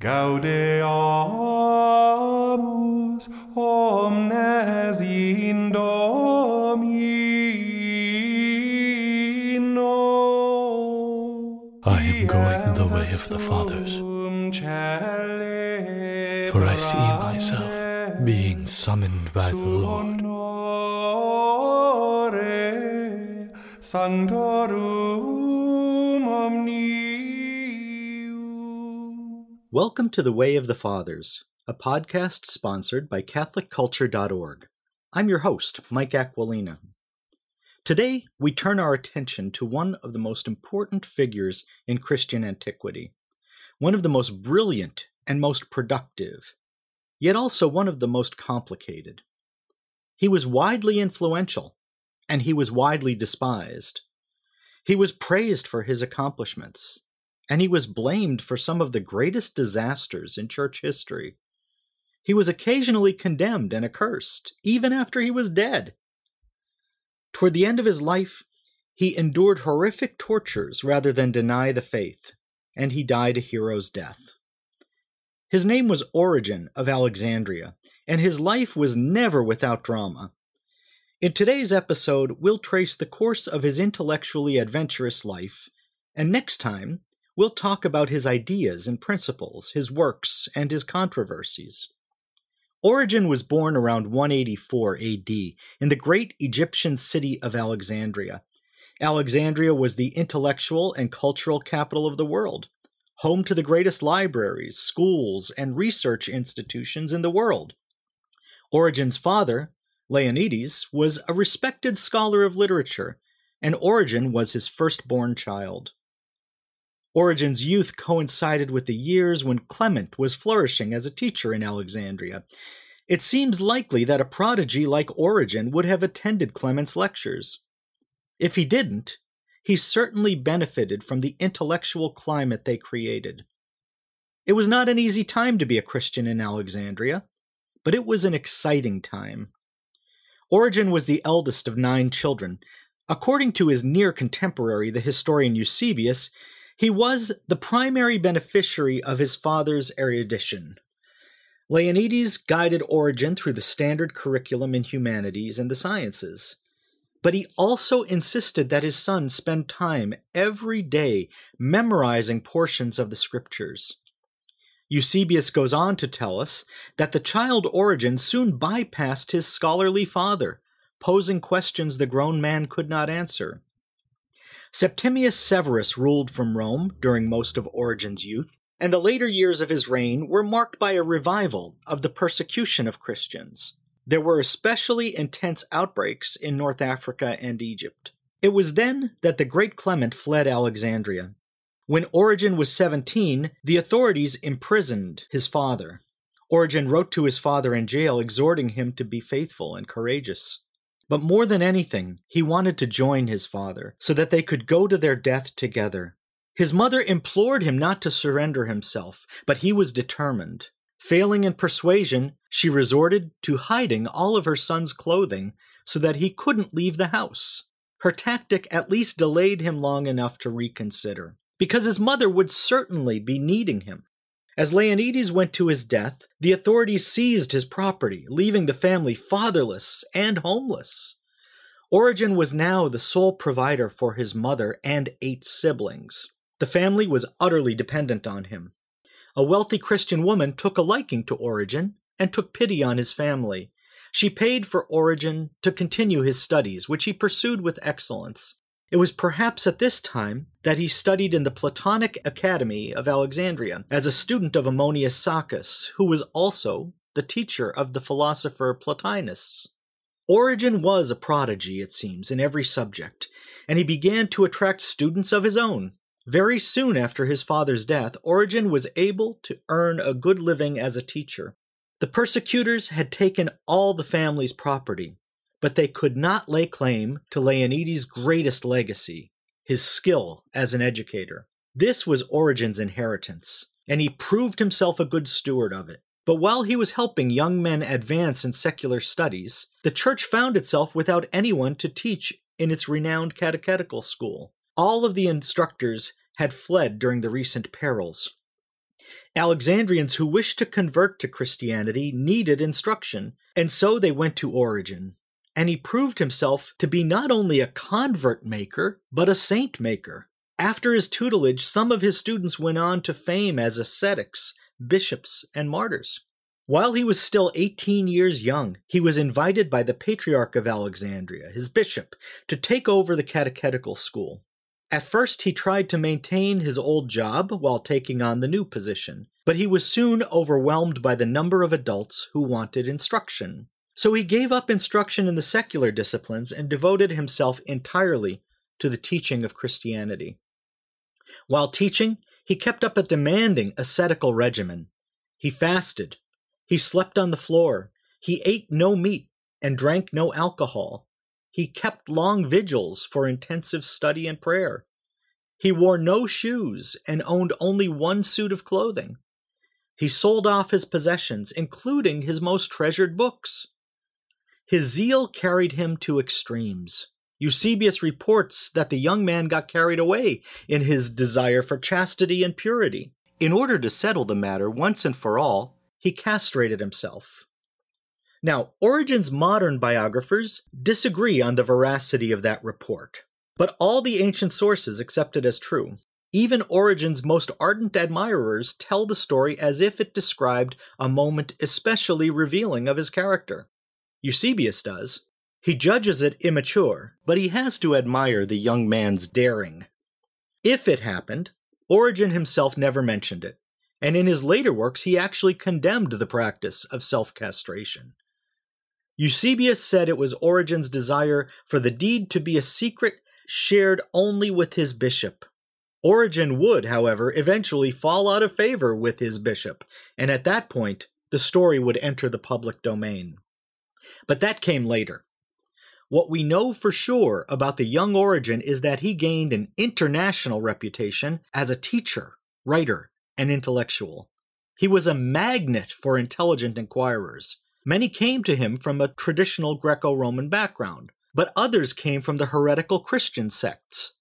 Gaudeamus omnes in Domino. I am going the way of the fathers, for I see myself being summoned by the Lord. Sanctorum omni Welcome to The Way of the Fathers, a podcast sponsored by CatholicCulture.org. I'm your host, Mike Aquilina. Today, we turn our attention to one of the most important figures in Christian antiquity, one of the most brilliant and most productive, yet also one of the most complicated. He was widely influential, and he was widely despised. He was praised for his accomplishments, and he was blamed for some of the greatest disasters in church history. He was occasionally condemned and accursed, even after he was dead. Toward the end of his life, he endured horrific tortures rather than deny the faith, and he died a hero's death. His name was Origen of Alexandria, and his life was never without drama. In today's episode, we'll trace the course of his intellectually adventurous life, and next time, We'll talk about his ideas and principles, his works, and his controversies. Origen was born around 184 AD in the great Egyptian city of Alexandria. Alexandria was the intellectual and cultural capital of the world, home to the greatest libraries, schools, and research institutions in the world. Origen's father, Leonides, was a respected scholar of literature, and Origen was his firstborn child. Origen's youth coincided with the years when Clement was flourishing as a teacher in Alexandria. It seems likely that a prodigy like Origen would have attended Clement's lectures. If he didn't, he certainly benefited from the intellectual climate they created. It was not an easy time to be a Christian in Alexandria, but it was an exciting time. Origen was the eldest of nine children. According to his near contemporary, the historian Eusebius, he was the primary beneficiary of his father's erudition. Leonides guided Origen through the standard curriculum in humanities and the sciences. But he also insisted that his son spend time every day memorizing portions of the scriptures. Eusebius goes on to tell us that the child Origen soon bypassed his scholarly father, posing questions the grown man could not answer. Septimius Severus ruled from Rome during most of Origen's youth, and the later years of his reign were marked by a revival of the persecution of Christians. There were especially intense outbreaks in North Africa and Egypt. It was then that the great Clement fled Alexandria. When Origen was 17, the authorities imprisoned his father. Origen wrote to his father in jail, exhorting him to be faithful and courageous. But more than anything, he wanted to join his father so that they could go to their death together. His mother implored him not to surrender himself, but he was determined. Failing in persuasion, she resorted to hiding all of her son's clothing so that he couldn't leave the house. Her tactic at least delayed him long enough to reconsider, because his mother would certainly be needing him. As Leonides went to his death, the authorities seized his property, leaving the family fatherless and homeless. Origen was now the sole provider for his mother and eight siblings. The family was utterly dependent on him. A wealthy Christian woman took a liking to Origen and took pity on his family. She paid for Origen to continue his studies, which he pursued with excellence. It was perhaps at this time that he studied in the Platonic Academy of Alexandria as a student of Ammonius Saccas, who was also the teacher of the philosopher Plotinus. Origen was a prodigy, it seems, in every subject, and he began to attract students of his own. Very soon after his father's death, Origen was able to earn a good living as a teacher. The persecutors had taken all the family's property, but they could not lay claim to Leonides' greatest legacy, his skill as an educator. This was Origen's inheritance, and he proved himself a good steward of it. But while he was helping young men advance in secular studies, the church found itself without anyone to teach in its renowned catechetical school. All of the instructors had fled during the recent perils. Alexandrians who wished to convert to Christianity needed instruction, and so they went to Origen and he proved himself to be not only a convert maker, but a saint maker. After his tutelage, some of his students went on to fame as ascetics, bishops, and martyrs. While he was still 18 years young, he was invited by the Patriarch of Alexandria, his bishop, to take over the catechetical school. At first, he tried to maintain his old job while taking on the new position, but he was soon overwhelmed by the number of adults who wanted instruction. So he gave up instruction in the secular disciplines and devoted himself entirely to the teaching of Christianity. While teaching, he kept up a demanding ascetical regimen. He fasted, he slept on the floor, he ate no meat and drank no alcohol. He kept long vigils for intensive study and prayer. He wore no shoes and owned only one suit of clothing. He sold off his possessions, including his most treasured books. His zeal carried him to extremes. Eusebius reports that the young man got carried away in his desire for chastity and purity. In order to settle the matter once and for all, he castrated himself. Now, Origen's modern biographers disagree on the veracity of that report, but all the ancient sources accept it as true. Even Origen's most ardent admirers tell the story as if it described a moment especially revealing of his character. Eusebius does. He judges it immature, but he has to admire the young man's daring. If it happened, Origen himself never mentioned it, and in his later works he actually condemned the practice of self castration. Eusebius said it was Origen's desire for the deed to be a secret shared only with his bishop. Origen would, however, eventually fall out of favor with his bishop, and at that point, the story would enter the public domain. But that came later. What we know for sure about the young Origen is that he gained an international reputation as a teacher, writer, and intellectual. He was a magnet for intelligent inquirers. Many came to him from a traditional Greco Roman background, but others came from the heretical Christian sects.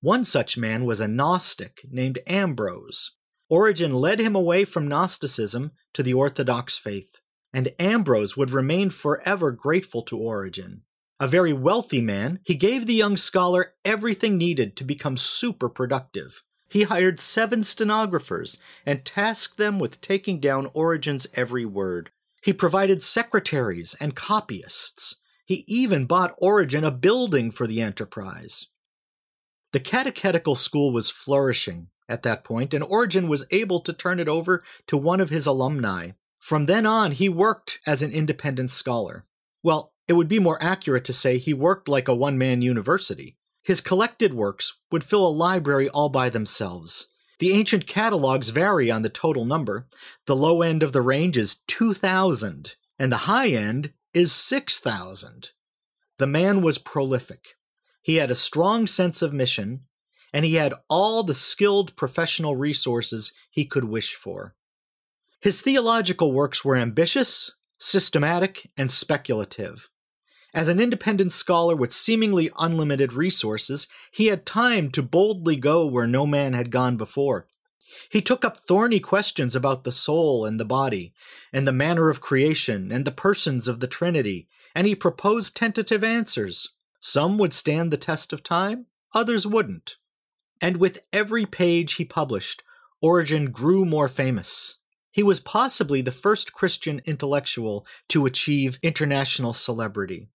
One such man was a Gnostic named Ambrose. Origen led him away from Gnosticism to the Orthodox faith and Ambrose would remain forever grateful to Origen. A very wealthy man, he gave the young scholar everything needed to become super productive. He hired seven stenographers and tasked them with taking down Origen's every word. He provided secretaries and copyists. He even bought Origen a building for the enterprise. The catechetical school was flourishing at that point, and Origen was able to turn it over to one of his alumni, from then on, he worked as an independent scholar. Well, it would be more accurate to say he worked like a one man university. His collected works would fill a library all by themselves. The ancient catalogs vary on the total number. The low end of the range is 2,000, and the high end is 6,000. The man was prolific. He had a strong sense of mission, and he had all the skilled professional resources he could wish for. His theological works were ambitious, systematic, and speculative. As an independent scholar with seemingly unlimited resources, he had time to boldly go where no man had gone before. He took up thorny questions about the soul and the body, and the manner of creation, and the persons of the Trinity, and he proposed tentative answers. Some would stand the test of time, others wouldn't. And with every page he published, Origen grew more famous. He was possibly the first Christian intellectual to achieve international celebrity.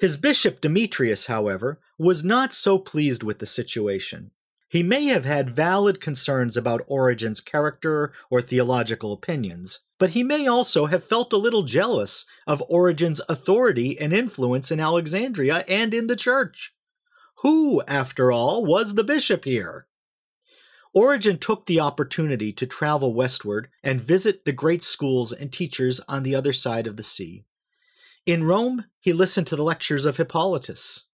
His bishop Demetrius, however, was not so pleased with the situation. He may have had valid concerns about Origen's character or theological opinions, but he may also have felt a little jealous of Origen's authority and influence in Alexandria and in the church. Who, after all, was the bishop here? Origen took the opportunity to travel westward and visit the great schools and teachers on the other side of the sea. In Rome, he listened to the lectures of Hippolytus.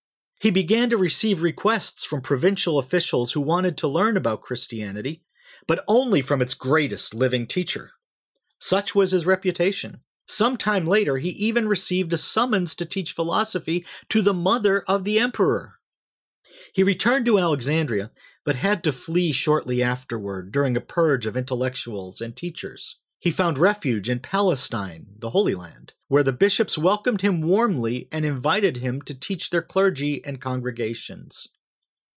He began to receive requests from provincial officials who wanted to learn about Christianity, but only from its greatest living teacher. Such was his reputation. Some time later, he even received a summons to teach philosophy to the mother of the emperor. He returned to Alexandria but had to flee shortly afterward during a purge of intellectuals and teachers. He found refuge in Palestine, the Holy Land, where the bishops welcomed him warmly and invited him to teach their clergy and congregations.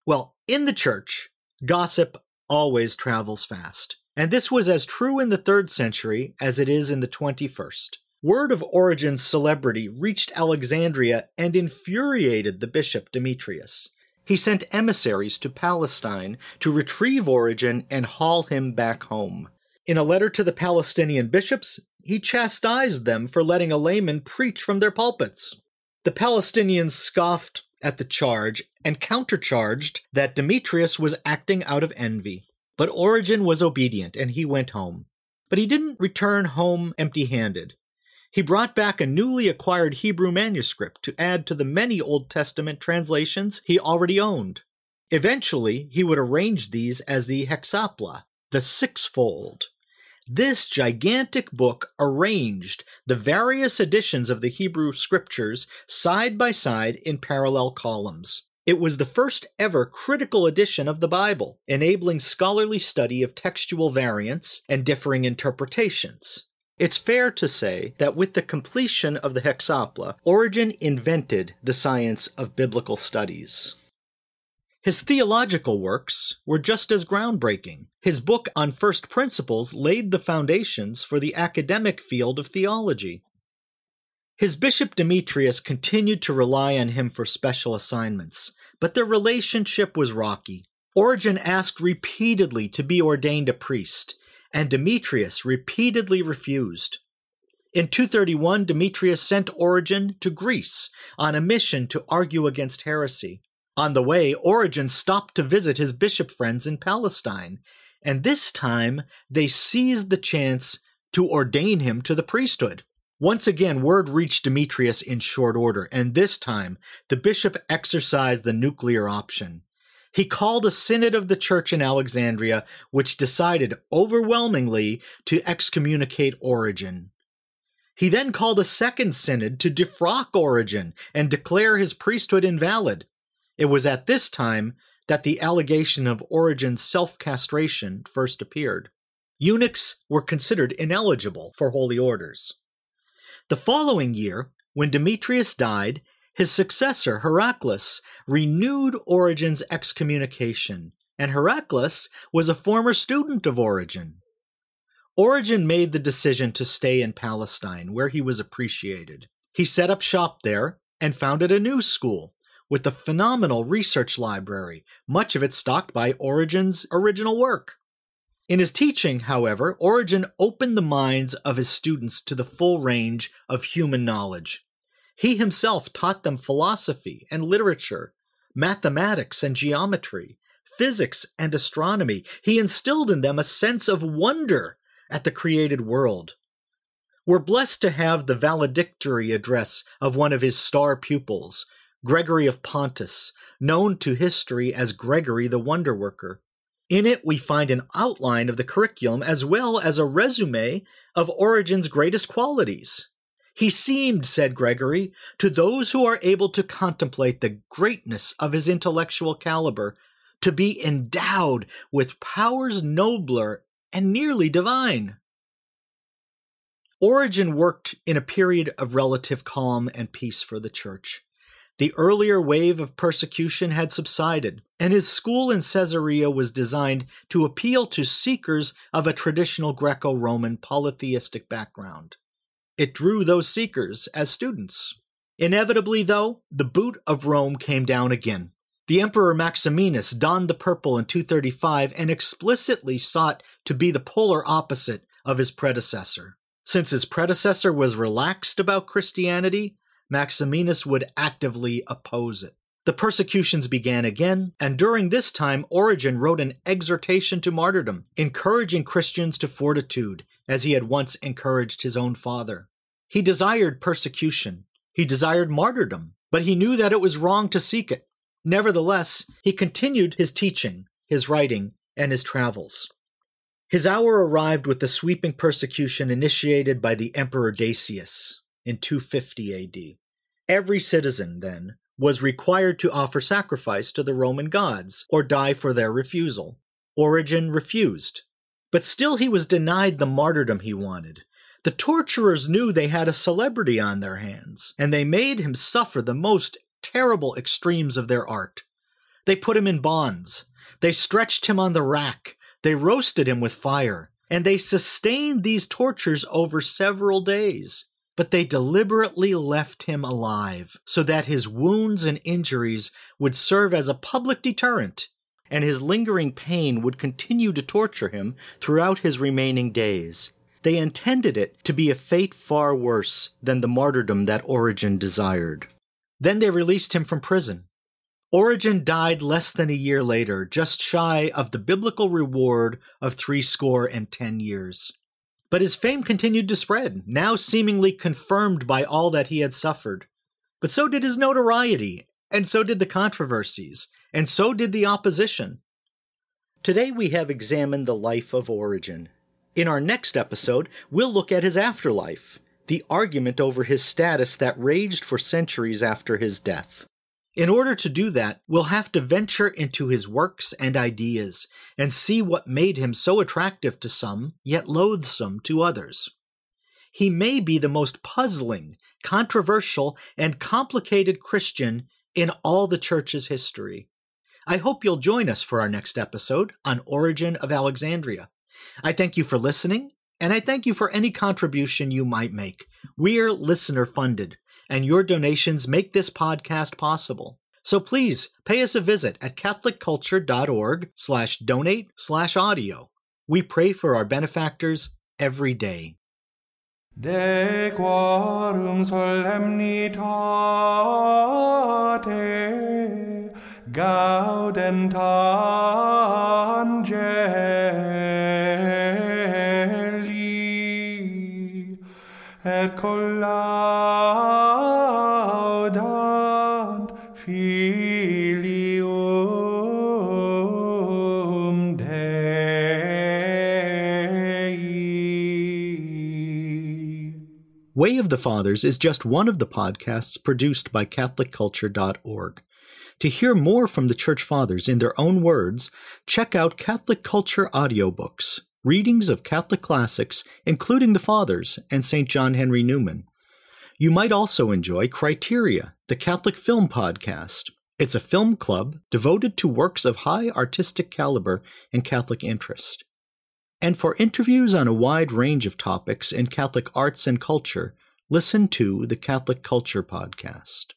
Well, in the church, gossip always travels fast, and this was as true in the third century as it is in the 21st. Word of Origen's celebrity reached Alexandria and infuriated the bishop Demetrius he sent emissaries to Palestine to retrieve Origen and haul him back home. In a letter to the Palestinian bishops, he chastised them for letting a layman preach from their pulpits. The Palestinians scoffed at the charge and countercharged that Demetrius was acting out of envy. But Origen was obedient and he went home. But he didn't return home empty handed. He brought back a newly acquired Hebrew manuscript to add to the many Old Testament translations he already owned. Eventually, he would arrange these as the Hexapla, the sixfold. This gigantic book arranged the various editions of the Hebrew scriptures side by side in parallel columns. It was the first ever critical edition of the Bible, enabling scholarly study of textual variants and differing interpretations. It's fair to say that with the completion of the Hexapla, Origen invented the science of biblical studies. His theological works were just as groundbreaking. His book on first principles laid the foundations for the academic field of theology. His bishop Demetrius continued to rely on him for special assignments, but their relationship was rocky. Origen asked repeatedly to be ordained a priest, and Demetrius repeatedly refused. In 231, Demetrius sent Origen to Greece on a mission to argue against heresy. On the way, Origen stopped to visit his bishop friends in Palestine, and this time they seized the chance to ordain him to the priesthood. Once again, word reached Demetrius in short order, and this time the bishop exercised the nuclear option. He called a synod of the church in Alexandria, which decided overwhelmingly to excommunicate Origen. He then called a second synod to defrock Origen and declare his priesthood invalid. It was at this time that the allegation of Origen's self castration first appeared. Eunuchs were considered ineligible for holy orders. The following year, when Demetrius died, his successor, Heraclius, renewed Origen's excommunication, and Heraclius was a former student of Origen. Origen made the decision to stay in Palestine, where he was appreciated. He set up shop there and founded a new school with a phenomenal research library, much of it stocked by Origen's original work. In his teaching, however, Origen opened the minds of his students to the full range of human knowledge, he himself taught them philosophy and literature, mathematics and geometry, physics and astronomy. He instilled in them a sense of wonder at the created world. We're blessed to have the valedictory address of one of his star pupils, Gregory of Pontus, known to history as Gregory the Wonder Worker. In it, we find an outline of the curriculum as well as a resume of Origen's greatest qualities. He seemed, said Gregory, to those who are able to contemplate the greatness of his intellectual caliber, to be endowed with powers nobler and nearly divine. Origen worked in a period of relative calm and peace for the church. The earlier wave of persecution had subsided, and his school in Caesarea was designed to appeal to seekers of a traditional Greco Roman polytheistic background. It drew those seekers as students. Inevitably, though, the boot of Rome came down again. The Emperor Maximinus donned the purple in 235 and explicitly sought to be the polar opposite of his predecessor. Since his predecessor was relaxed about Christianity, Maximinus would actively oppose it. The persecutions began again, and during this time, Origen wrote an exhortation to martyrdom, encouraging Christians to fortitude, as he had once encouraged his own father. He desired persecution, he desired martyrdom, but he knew that it was wrong to seek it. Nevertheless, he continued his teaching, his writing, and his travels. His hour arrived with the sweeping persecution initiated by the Emperor Dacius in 250 AD. Every citizen, then, was required to offer sacrifice to the Roman gods or die for their refusal. Origen refused. But still, he was denied the martyrdom he wanted. The torturers knew they had a celebrity on their hands, and they made him suffer the most terrible extremes of their art. They put him in bonds, they stretched him on the rack, they roasted him with fire, and they sustained these tortures over several days but they deliberately left him alive so that his wounds and injuries would serve as a public deterrent, and his lingering pain would continue to torture him throughout his remaining days. They intended it to be a fate far worse than the martyrdom that Origen desired. Then they released him from prison. Origen died less than a year later, just shy of the biblical reward of threescore and ten years. But his fame continued to spread, now seemingly confirmed by all that he had suffered. But so did his notoriety, and so did the controversies, and so did the opposition. Today we have examined the life of Origen. In our next episode, we'll look at his afterlife, the argument over his status that raged for centuries after his death. In order to do that, we'll have to venture into his works and ideas and see what made him so attractive to some, yet loathsome to others. He may be the most puzzling, controversial, and complicated Christian in all the church's history. I hope you'll join us for our next episode on Origin of Alexandria. I thank you for listening, and I thank you for any contribution you might make. We're listener funded and your donations make this podcast possible. So please pay us a visit at catholicculture.org slash donate slash audio. We pray for our benefactors every day. De quorum solemnitate gaudent angeli et Way of the Fathers is just one of the podcasts produced by CatholicCulture.org. To hear more from the Church Fathers in their own words, check out Catholic Culture audiobooks, readings of Catholic classics, including the Fathers and St. John Henry Newman. You might also enjoy Criteria, the Catholic film podcast. It's a film club devoted to works of high artistic caliber and Catholic interest. And for interviews on a wide range of topics in Catholic arts and culture, listen to the Catholic Culture Podcast.